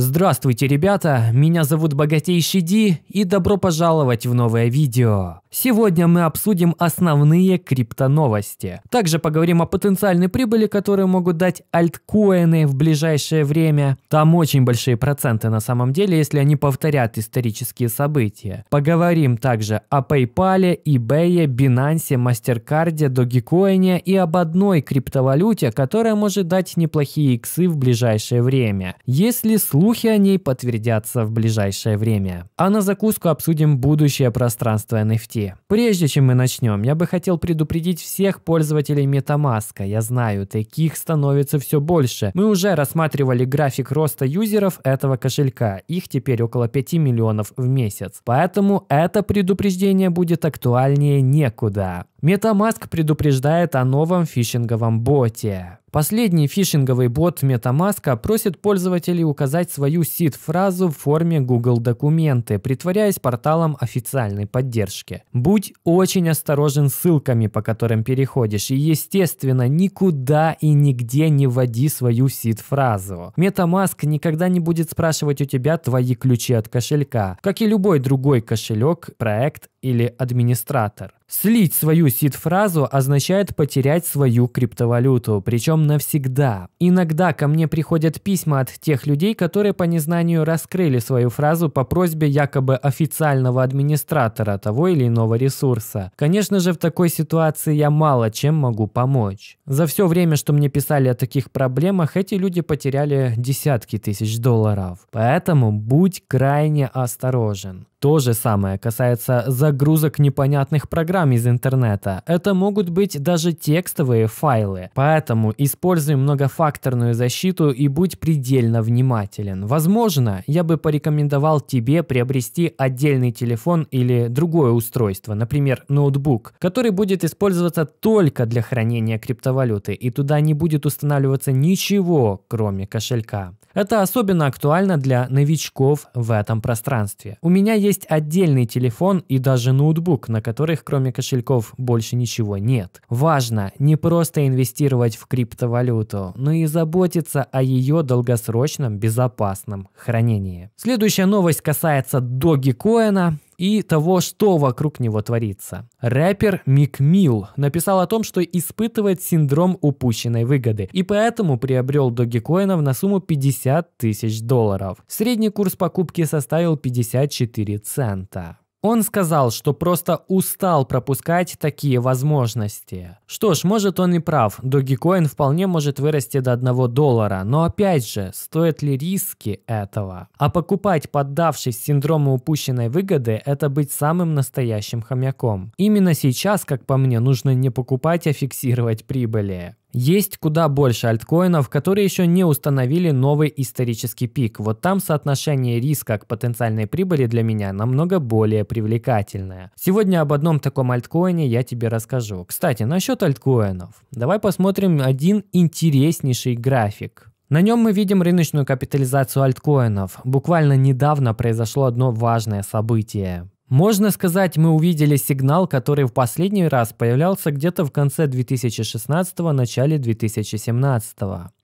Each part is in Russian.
Здравствуйте, ребята, меня зовут Богатейший Ди и добро пожаловать в новое видео. Сегодня мы обсудим основные криптоновости. Также поговорим о потенциальной прибыли, которую могут дать альткоины в ближайшее время. Там очень большие проценты на самом деле, если они повторят исторические события. Поговорим также о PayPal, eBay, Binance, MasterCard, Dogecoin и об одной криптовалюте, которая может дать неплохие иксы в ближайшее время, если слухи о ней подтвердятся в ближайшее время. А на закуску обсудим будущее пространство NFT все. Прежде чем мы начнем, я бы хотел предупредить всех пользователей MetaMask. Я знаю, таких становится все больше. Мы уже рассматривали график роста юзеров этого кошелька. Их теперь около 5 миллионов в месяц. Поэтому это предупреждение будет актуальнее некуда. MetaMask предупреждает о новом фишинговом боте. Последний фишинговый бот MetaMask просит пользователей указать свою сид-фразу в форме Google Документы, притворяясь порталом официальной поддержки. Будь очень осторожен с ссылками, по которым переходишь, и, естественно, никуда и нигде не вводи свою сид-фразу. MetaMask никогда не будет спрашивать у тебя твои ключи от кошелька. Как и любой другой кошелек, проект или администратор. Слить свою сид-фразу означает потерять свою криптовалюту, причем навсегда. Иногда ко мне приходят письма от тех людей, которые по незнанию раскрыли свою фразу по просьбе якобы официального администратора того или иного ресурса. Конечно же, в такой ситуации я мало чем могу помочь. За все время, что мне писали о таких проблемах, эти люди потеряли десятки тысяч долларов. Поэтому будь крайне осторожен. То же самое касается за загрузок непонятных программ из интернета. Это могут быть даже текстовые файлы. Поэтому используй многофакторную защиту и будь предельно внимателен. Возможно, я бы порекомендовал тебе приобрести отдельный телефон или другое устройство, например, ноутбук, который будет использоваться только для хранения криптовалюты, и туда не будет устанавливаться ничего, кроме кошелька. Это особенно актуально для новичков в этом пространстве. У меня есть отдельный телефон и даже даже ноутбук, на которых кроме кошельков больше ничего нет. Важно не просто инвестировать в криптовалюту, но и заботиться о ее долгосрочном безопасном хранении. Следующая новость касается Догикоина и того, что вокруг него творится. Рэпер Мик Мил написал о том, что испытывает синдром упущенной выгоды, и поэтому приобрел догикоинов на сумму 50 тысяч долларов. Средний курс покупки составил 54 цента. Он сказал, что просто устал пропускать такие возможности. Что ж, может он и прав, Dogecoin вполне может вырасти до 1 доллара, но опять же, стоят ли риски этого? А покупать, поддавшись синдрому упущенной выгоды, это быть самым настоящим хомяком. Именно сейчас, как по мне, нужно не покупать, а фиксировать прибыли. Есть куда больше альткоинов, которые еще не установили новый исторический пик. Вот там соотношение риска к потенциальной прибыли для меня намного более привлекательное. Сегодня об одном таком альткоине я тебе расскажу. Кстати, насчет альткоинов. Давай посмотрим один интереснейший график. На нем мы видим рыночную капитализацию альткоинов. Буквально недавно произошло одно важное событие. Можно сказать, мы увидели сигнал, который в последний раз появлялся где-то в конце 2016 – начале 2017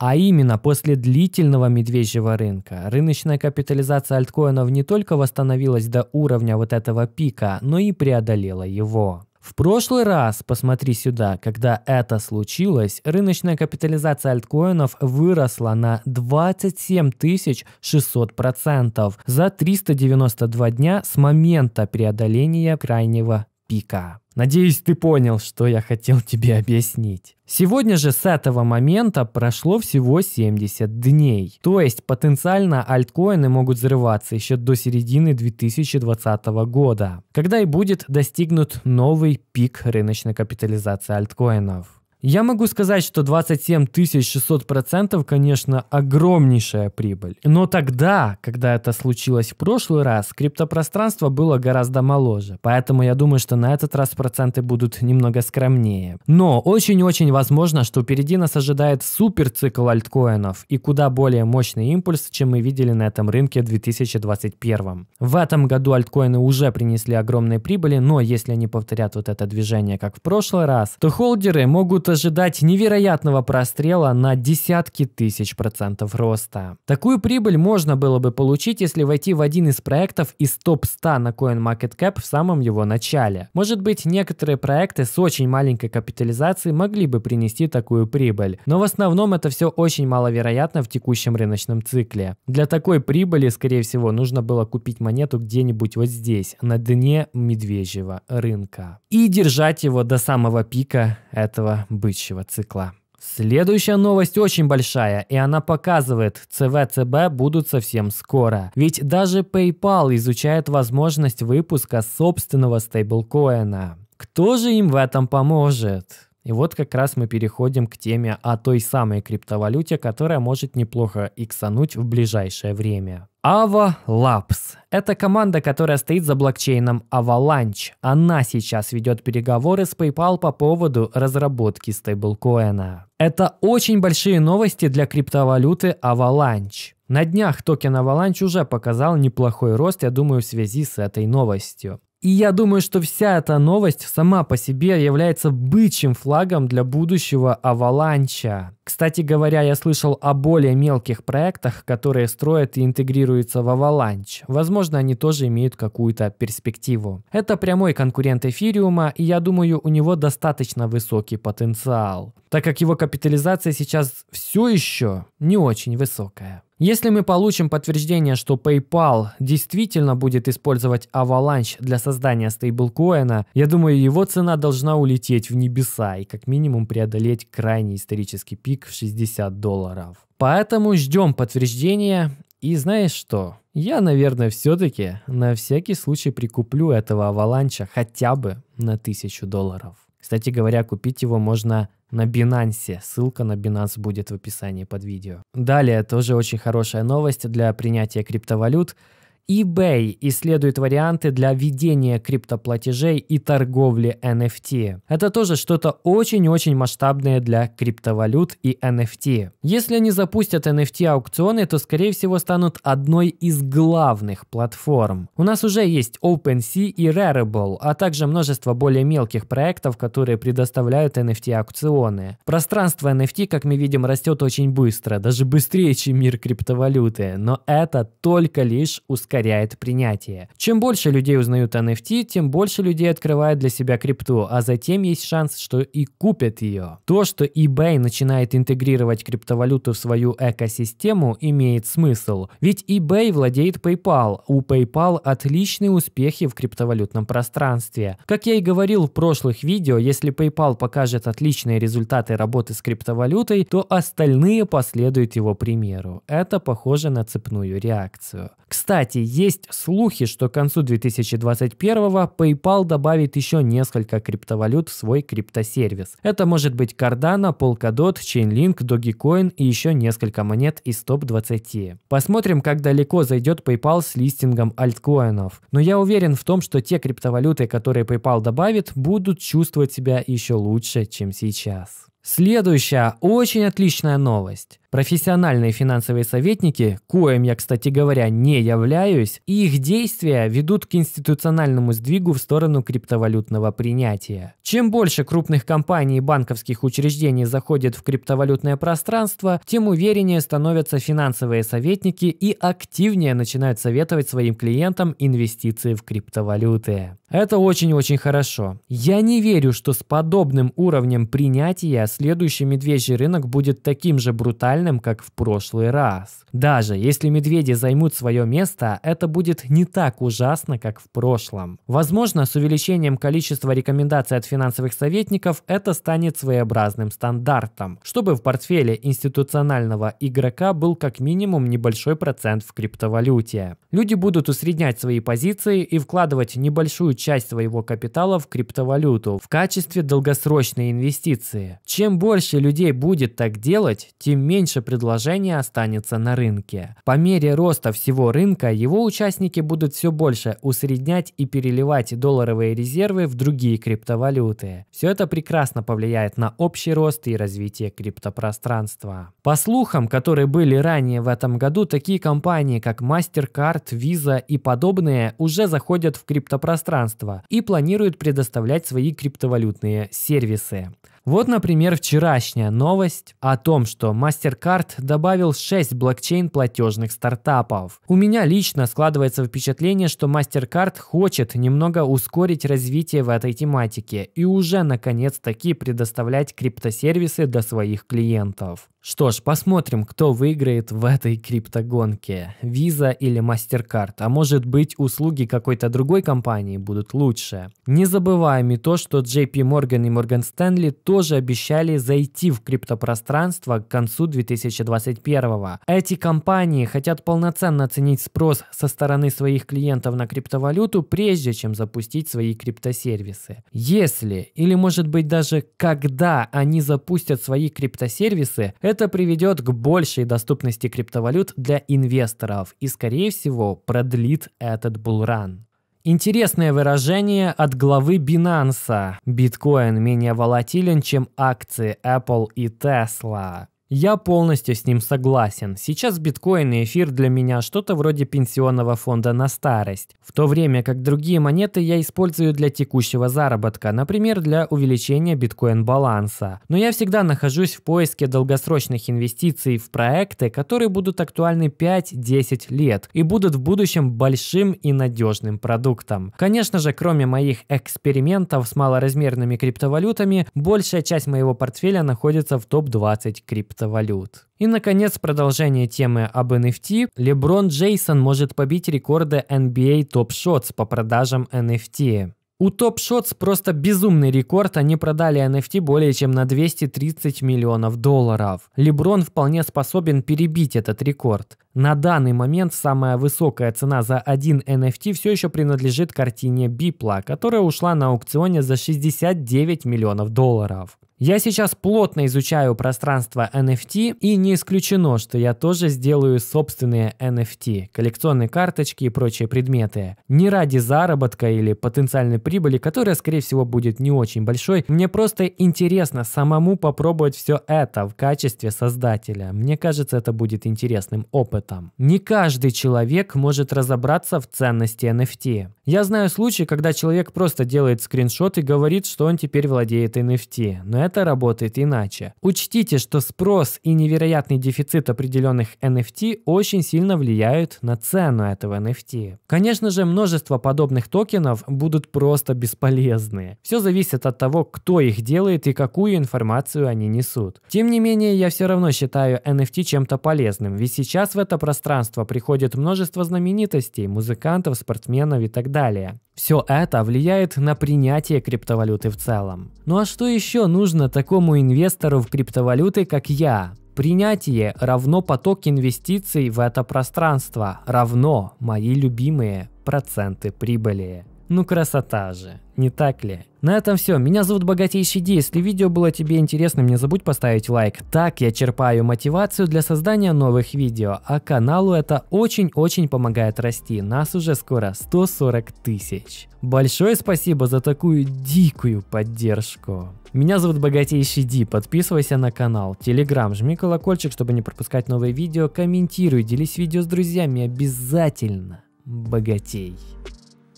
а именно, после длительного медвежьего рынка, рыночная капитализация альткоинов не только восстановилась до уровня вот этого пика, но и преодолела его. В прошлый раз, посмотри сюда, когда это случилось, рыночная капитализация альткоинов выросла на 27 600% процентов за 392 дня с момента преодоления крайнего пика. Надеюсь, ты понял, что я хотел тебе объяснить. Сегодня же с этого момента прошло всего 70 дней. То есть потенциально альткоины могут взрываться еще до середины 2020 года, когда и будет достигнут новый пик рыночной капитализации альткоинов. Я могу сказать, что 27 600 процентов, конечно, огромнейшая прибыль. Но тогда, когда это случилось в прошлый раз, криптопространство было гораздо моложе. Поэтому я думаю, что на этот раз проценты будут немного скромнее. Но очень-очень возможно, что впереди нас ожидает супер цикл альткоинов и куда более мощный импульс, чем мы видели на этом рынке в 2021. В этом году альткоины уже принесли огромные прибыли, но если они повторят вот это движение, как в прошлый раз, то холдеры могут Стоит ожидать невероятного прострела на десятки тысяч процентов роста. Такую прибыль можно было бы получить, если войти в один из проектов из топ-100 на CoinMarketCap в самом его начале. Может быть, некоторые проекты с очень маленькой капитализацией могли бы принести такую прибыль, но в основном это все очень маловероятно в текущем рыночном цикле. Для такой прибыли, скорее всего, нужно было купить монету где-нибудь вот здесь, на дне медвежьего рынка. И держать его до самого пика этого бычьего цикла. Следующая новость очень большая, и она показывает, ЦВЦБ будут совсем скоро. Ведь даже PayPal изучает возможность выпуска собственного стейблкоина. Кто же им в этом поможет? И вот как раз мы переходим к теме о той самой криптовалюте, которая может неплохо иксануть в ближайшее время. Ava Labs. Это команда, которая стоит за блокчейном Avalanche. Она сейчас ведет переговоры с PayPal по поводу разработки стейблкоина. Это очень большие новости для криптовалюты Avalanche. На днях токен Avalanche уже показал неплохой рост, я думаю, в связи с этой новостью. И я думаю, что вся эта новость сама по себе является бычьим флагом для будущего «Аваланча». Кстати говоря, я слышал о более мелких проектах, которые строят и интегрируются в «Аваланч». Возможно, они тоже имеют какую-то перспективу. Это прямой конкурент эфириума, и я думаю, у него достаточно высокий потенциал, так как его капитализация сейчас все еще не очень высокая. Если мы получим подтверждение, что PayPal действительно будет использовать Avalanche для создания стейблкоина, я думаю, его цена должна улететь в небеса и как минимум преодолеть крайний исторический пик в 60 долларов. Поэтому ждем подтверждения. И знаешь что? Я, наверное, все-таки на всякий случай прикуплю этого Аваланча хотя бы на 1000 долларов. Кстати говоря, купить его можно на Binance. Ссылка на Binance будет в описании под видео. Далее тоже очень хорошая новость для принятия криптовалют – eBay исследует варианты для ведения криптоплатежей и торговли NFT. Это тоже что-то очень-очень масштабное для криптовалют и NFT. Если они запустят NFT-аукционы, то, скорее всего, станут одной из главных платформ. У нас уже есть OpenSea и Rarible, а также множество более мелких проектов, которые предоставляют NFT-аукционы. Пространство NFT, как мы видим, растет очень быстро, даже быстрее, чем мир криптовалюты, но это только лишь ускорение ускоряет а принятие. Чем больше людей узнают NFT, тем больше людей открывает для себя крипту, а затем есть шанс, что и купят ее. То, что eBay начинает интегрировать криптовалюту в свою экосистему, имеет смысл. Ведь eBay владеет PayPal. У PayPal отличные успехи в криптовалютном пространстве. Как я и говорил в прошлых видео, если PayPal покажет отличные результаты работы с криптовалютой, то остальные последуют его примеру. Это похоже на цепную реакцию. Кстати, есть слухи, что к концу 2021-го PayPal добавит еще несколько криптовалют в свой криптосервис. Это может быть Cardano, Polkadot, Chainlink, Dogecoin и еще несколько монет из топ-20. Посмотрим, как далеко зайдет PayPal с листингом альткоинов. Но я уверен в том, что те криптовалюты, которые PayPal добавит, будут чувствовать себя еще лучше, чем сейчас. Следующая очень отличная новость. Профессиональные финансовые советники, коим я, кстати говоря, не являюсь, и их действия ведут к институциональному сдвигу в сторону криптовалютного принятия. Чем больше крупных компаний и банковских учреждений заходит в криптовалютное пространство, тем увереннее становятся финансовые советники и активнее начинают советовать своим клиентам инвестиции в криптовалюты. Это очень-очень хорошо. Я не верю, что с подобным уровнем принятия следующий медвежий рынок будет таким же брутальным, нейтральным, как в прошлый раз. Даже если медведи займут свое место, это будет не так ужасно, как в прошлом. Возможно, с увеличением количества рекомендаций от финансовых советников это станет своеобразным стандартом, чтобы в портфеле институционального игрока был как минимум небольшой процент в криптовалюте. Люди будут усреднять свои позиции и вкладывать небольшую часть своего капитала в криптовалюту в качестве долгосрочной инвестиции. Чем больше людей будет так делать, тем меньше меньше предложения останется на рынке. По мере роста всего рынка его участники будут все больше усреднять и переливать долларовые резервы в другие криптовалюты. Все это прекрасно повлияет на общий рост и развитие криптопространства. По слухам, которые были ранее в этом году, такие компании, как MasterCard, Visa и подобные, уже заходят в криптопространство и планируют предоставлять свои криптовалютные сервисы. Вот, например, вчерашняя новость о том, что MasterCard добавил 6 блокчейн-платежных стартапов. У меня лично складывается впечатление, что MasterCard хочет немного ускорить развитие в этой тематике и уже наконец-таки предоставлять криптосервисы для своих клиентов. Что ж, посмотрим, кто выиграет в этой криптогонке. Visa или MasterCard, а может быть услуги какой-то другой компании будут лучше. Не забываем и то, что JP Morgan и Morgan Stanley тоже обещали зайти в криптопространство к концу 2021. Эти компании хотят полноценно оценить спрос со стороны своих клиентов на криптовалюту, прежде чем запустить свои криптосервисы. Если, или может быть даже когда они запустят свои криптосервисы, это приведет к большей доступности криптовалют для инвесторов и, скорее всего, продлит этот булран. Интересное выражение от главы Binance. Биткоин менее волатилен, чем акции Apple и Tesla. Я полностью с ним согласен. Сейчас биткоин и эфир для меня что-то вроде пенсионного фонда на старость. В то время как другие монеты я использую для текущего заработка, например, для увеличения биткоин-баланса. Но я всегда нахожусь в поиске долгосрочных инвестиций в проекты, которые будут актуальны 5-10 лет и будут в будущем большим и надежным продуктом. Конечно же, кроме моих экспериментов с малоразмерными криптовалютами, большая часть моего портфеля находится в топ-20 крипто криптовалют. И, наконец, продолжение темы об NFT. Леброн Джейсон может побить рекорды NBA Top Shots по продажам NFT. У Top Shots просто безумный рекорд, они продали NFT более чем на 230 миллионов долларов. Леброн вполне способен перебить этот рекорд. На данный момент самая высокая цена за один NFT все еще принадлежит картине Бипла, которая ушла на аукционе за 69 миллионов долларов. Я сейчас плотно изучаю пространство NFT и не исключено, что я тоже сделаю собственные NFT, коллекционные карточки и прочие предметы. Не ради заработка или потенциальной прибыли, которая, скорее всего, будет не очень большой. Мне просто интересно самому попробовать все это в качестве создателя. Мне кажется, это будет интересным опытом. Не каждый человек может разобраться в ценности NFT. Я знаю случаи, когда человек просто делает скриншот и говорит, что он теперь владеет NFT, но это это работает иначе. Учтите, что спрос и невероятный дефицит определенных NFT очень сильно влияют на цену этого NFT. Конечно же, множество подобных токенов будут просто бесполезны. Все зависит от того, кто их делает и какую информацию они несут. Тем не менее, я все равно считаю NFT чем-то полезным, ведь сейчас в это пространство приходит множество знаменитостей, музыкантов, спортсменов и так далее. Все это влияет на принятие криптовалюты в целом. Ну а что еще нужно такому инвестору в криптовалюты, как я? Принятие равно поток инвестиций в это пространство, равно мои любимые проценты прибыли. Ну красота же, не так ли? На этом все, меня зовут Богатейший Ди, если видео было тебе интересным, не забудь поставить лайк. Так я черпаю мотивацию для создания новых видео, а каналу это очень-очень помогает расти, нас уже скоро 140 тысяч. Большое спасибо за такую дикую поддержку. Меня зовут Богатейший Ди, подписывайся на канал, телеграм, жми колокольчик, чтобы не пропускать новые видео, комментируй, делись видео с друзьями обязательно, богатей.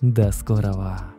До скорого!